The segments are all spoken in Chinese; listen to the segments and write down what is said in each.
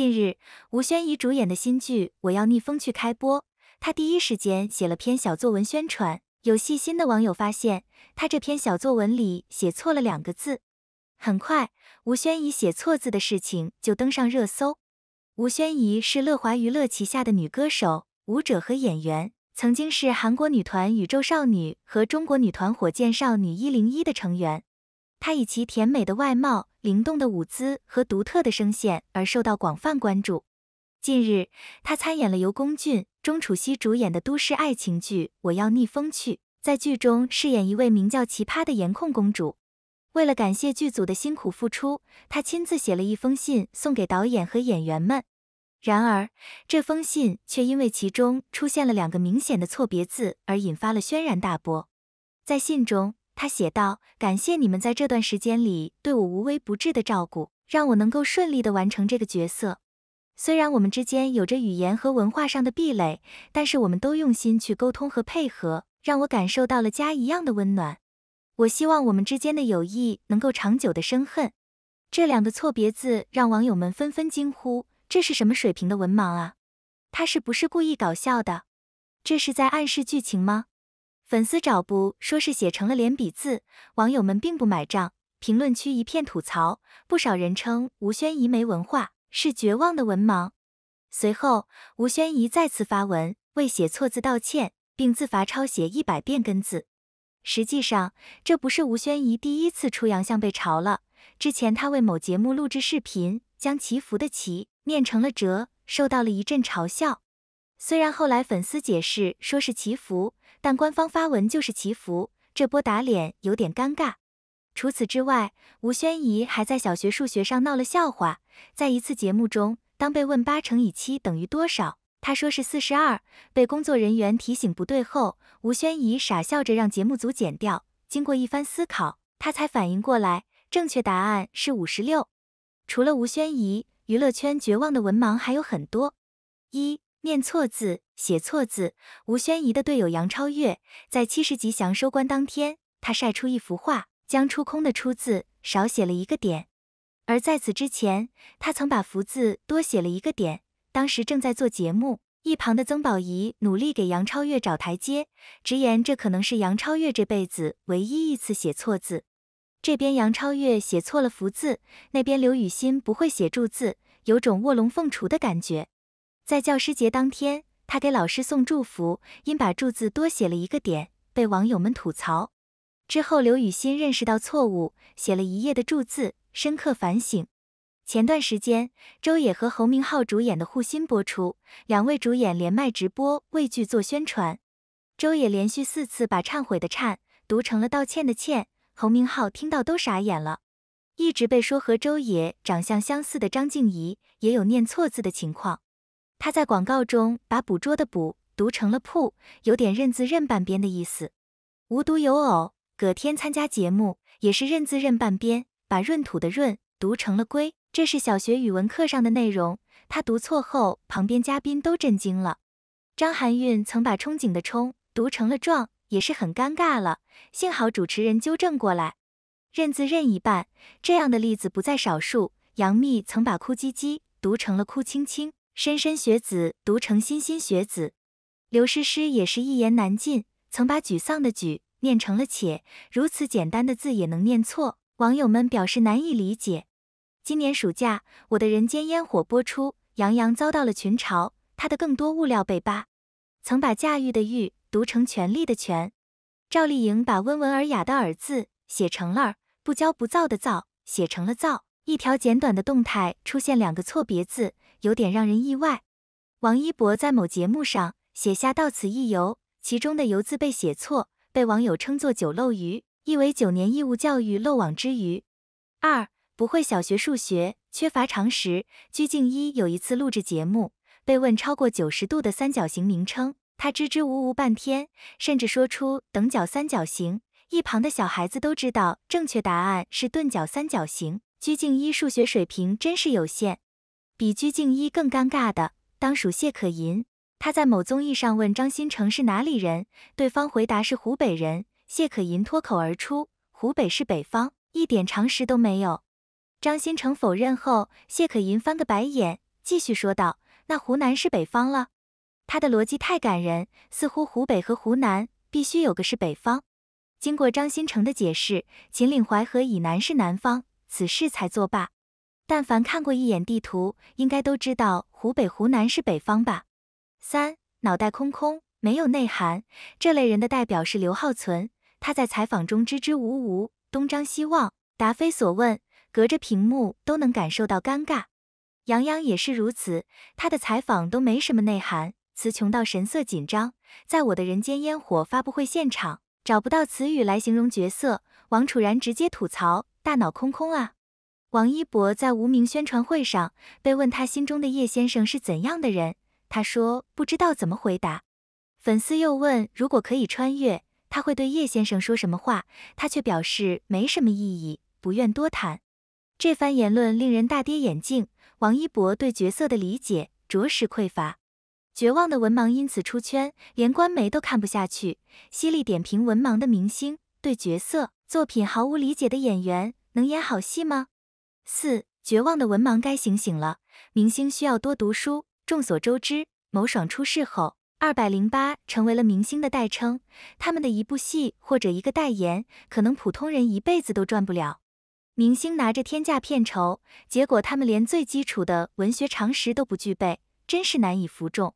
近日，吴宣仪主演的新剧《我要逆风去》开播，她第一时间写了篇小作文宣传。有细心的网友发现，她这篇小作文里写错了两个字。很快，吴宣仪写错字的事情就登上热搜。吴宣仪是乐华娱乐旗下的女歌手、舞者和演员，曾经是韩国女团宇宙少女和中国女团火箭少女一零一的成员。她以其甜美的外貌。灵动的舞姿和独特的声线而受到广泛关注。近日，他参演了由龚俊、钟楚曦主演的都市爱情剧《我要逆风去》，在剧中饰演一位名叫“奇葩”的颜控公主。为了感谢剧组的辛苦付出，他亲自写了一封信送给导演和演员们。然而，这封信却因为其中出现了两个明显的错别字而引发了轩然大波。在信中，他写道：“感谢你们在这段时间里对我无微不至的照顾，让我能够顺利的完成这个角色。虽然我们之间有着语言和文化上的壁垒，但是我们都用心去沟通和配合，让我感受到了家一样的温暖。我希望我们之间的友谊能够长久的生恨。”这两个错别字让网友们纷纷惊呼：“这是什么水平的文盲啊？他是不是故意搞笑的？这是在暗示剧情吗？”粉丝找不说是写成了连笔字，网友们并不买账，评论区一片吐槽，不少人称吴宣仪没文化，是绝望的文盲。随后，吴宣仪再次发文为写错字道歉，并自罚抄写一百遍“跟字”。实际上，这不是吴宣仪第一次出洋相被嘲了。之前他为某节目录制视频，将“祈福”的“祈”念成了“折”，受到了一阵嘲笑。虽然后来粉丝解释说是“祈福”。但官方发文就是祈福，这波打脸有点尴尬。除此之外，吴宣仪还在小学数学上闹了笑话。在一次节目中，当被问八乘以七等于多少，他说是四十二，被工作人员提醒不对后，吴宣仪傻笑着让节目组剪掉。经过一番思考，他才反应过来，正确答案是五十六。除了吴宣仪，娱乐圈绝望的文盲还有很多，一念错字。写错字，吴宣仪的队友杨超越在七十吉祥收官当天，她晒出一幅画，将“出空”的“出”字少写了一个点。而在此之前，她曾把“福”字多写了一个点。当时正在做节目，一旁的曾宝仪努力给杨超越找台阶，直言这可能是杨超越这辈子唯一一次写错字。这边杨超越写错了“福”字，那边刘雨欣不会写“注”字，有种卧龙凤雏的感觉。在教师节当天。他给老师送祝福，因把“祝”字多写了一个点，被网友们吐槽。之后，刘雨欣认识到错误，写了一夜的“祝”字，深刻反省。前段时间，周也和侯明昊主演的《护心》播出，两位主演连麦直播为剧做宣传。周也连续四次把“忏悔”的“忏”读成了“道歉”的“歉”，侯明昊听到都傻眼了。一直被说和周也长相相似的张静怡也有念错字的情况。他在广告中把“捕捉”的“捕”读成了“铺”，有点认字认半边的意思。无独有偶，葛天参加节目也是认字认半边，把“闰土”的“闰”读成了“龟”。这是小学语文课上的内容。他读错后，旁边嘉宾都震惊了。张含韵曾把“憧憬”的“憧”读成了“壮”，也是很尴尬了。幸好主持人纠正过来。认字认一半，这样的例子不在少数。杨幂曾把“哭唧唧”读成了“哭青青”。莘莘学子读成莘莘学子，刘诗诗也是一言难尽，曾把沮丧的沮念成了且，如此简单的字也能念错，网友们表示难以理解。今年暑假，《我的人间烟火》播出，杨洋遭到了群嘲，他的更多物料被扒，曾把驾驭的驭读成权力的权。赵丽颖把温文尔雅的尔字写成了不骄不躁的躁写成了躁，一条简短的动态出现两个错别字。有点让人意外，王一博在某节目上写下“到此一游”，其中的“游”字被写错，被网友称作“九漏鱼”，意为九年义务教育漏网之鱼。二不会小学数学，缺乏常识。鞠婧祎有一次录制节目，被问超过九十度的三角形名称，他支支吾吾半天，甚至说出等角三角形，一旁的小孩子都知道正确答案是钝角三角形。鞠婧祎数学水平真是有限。比鞠婧祎更尴尬的，当属谢可寅。他在某综艺上问张新成是哪里人，对方回答是湖北人，谢可寅脱口而出：“湖北是北方，一点常识都没有。”张新成否认后，谢可寅翻个白眼，继续说道：“那湖南是北方了？”他的逻辑太感人，似乎湖北和湖南必须有个是北方。经过张新成的解释，秦岭淮河以南是南方，此事才作罢。但凡看过一眼地图，应该都知道湖北、湖南是北方吧？三脑袋空空，没有内涵，这类人的代表是刘浩存。他在采访中支支吾吾，东张西望，答非所问，隔着屏幕都能感受到尴尬。杨洋也是如此，他的采访都没什么内涵，词穷到神色紧张。在我的《人间烟火》发布会现场，找不到词语来形容角色。王楚然直接吐槽：“大脑空空啊！”王一博在无名宣传会上被问他心中的叶先生是怎样的人，他说不知道怎么回答。粉丝又问，如果可以穿越，他会对叶先生说什么话，他却表示没什么意义，不愿多谈。这番言论令人大跌眼镜。王一博对角色的理解着实匮乏，绝望的文盲因此出圈，连官媒都看不下去，犀利点评文盲的明星，对角色、作品毫无理解的演员能演好戏吗？四绝望的文盲该醒醒了，明星需要多读书。众所周知，某爽出事后，二百零八成为了明星的代称。他们的一部戏或者一个代言，可能普通人一辈子都赚不了。明星拿着天价片酬，结果他们连最基础的文学常识都不具备，真是难以服众。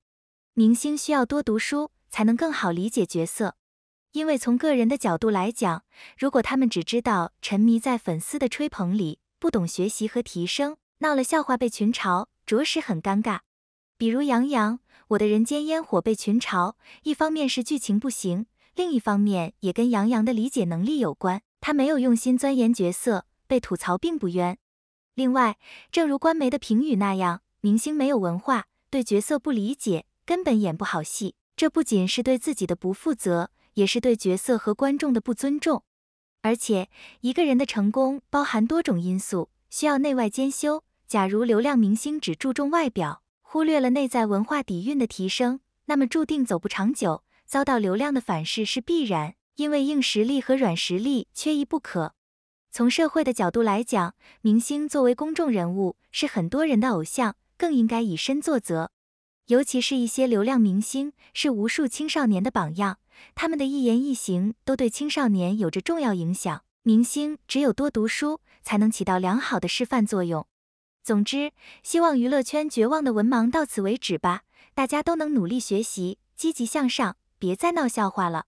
明星需要多读书，才能更好理解角色。因为从个人的角度来讲，如果他们只知道沉迷在粉丝的吹捧里，不懂学习和提升，闹了笑话被群嘲，着实很尴尬。比如杨洋，《我的人间烟火》被群嘲，一方面是剧情不行，另一方面也跟杨洋的理解能力有关。他没有用心钻研角色，被吐槽并不冤。另外，正如官媒的评语那样，明星没有文化，对角色不理解，根本演不好戏。这不仅是对自己的不负责，也是对角色和观众的不尊重。而且，一个人的成功包含多种因素，需要内外兼修。假如流量明星只注重外表，忽略了内在文化底蕴的提升，那么注定走不长久，遭到流量的反噬是必然。因为硬实力和软实力缺一不可。从社会的角度来讲，明星作为公众人物，是很多人的偶像，更应该以身作则。尤其是一些流量明星，是无数青少年的榜样，他们的一言一行都对青少年有着重要影响。明星只有多读书，才能起到良好的示范作用。总之，希望娱乐圈绝望的文盲到此为止吧，大家都能努力学习，积极向上，别再闹笑话了。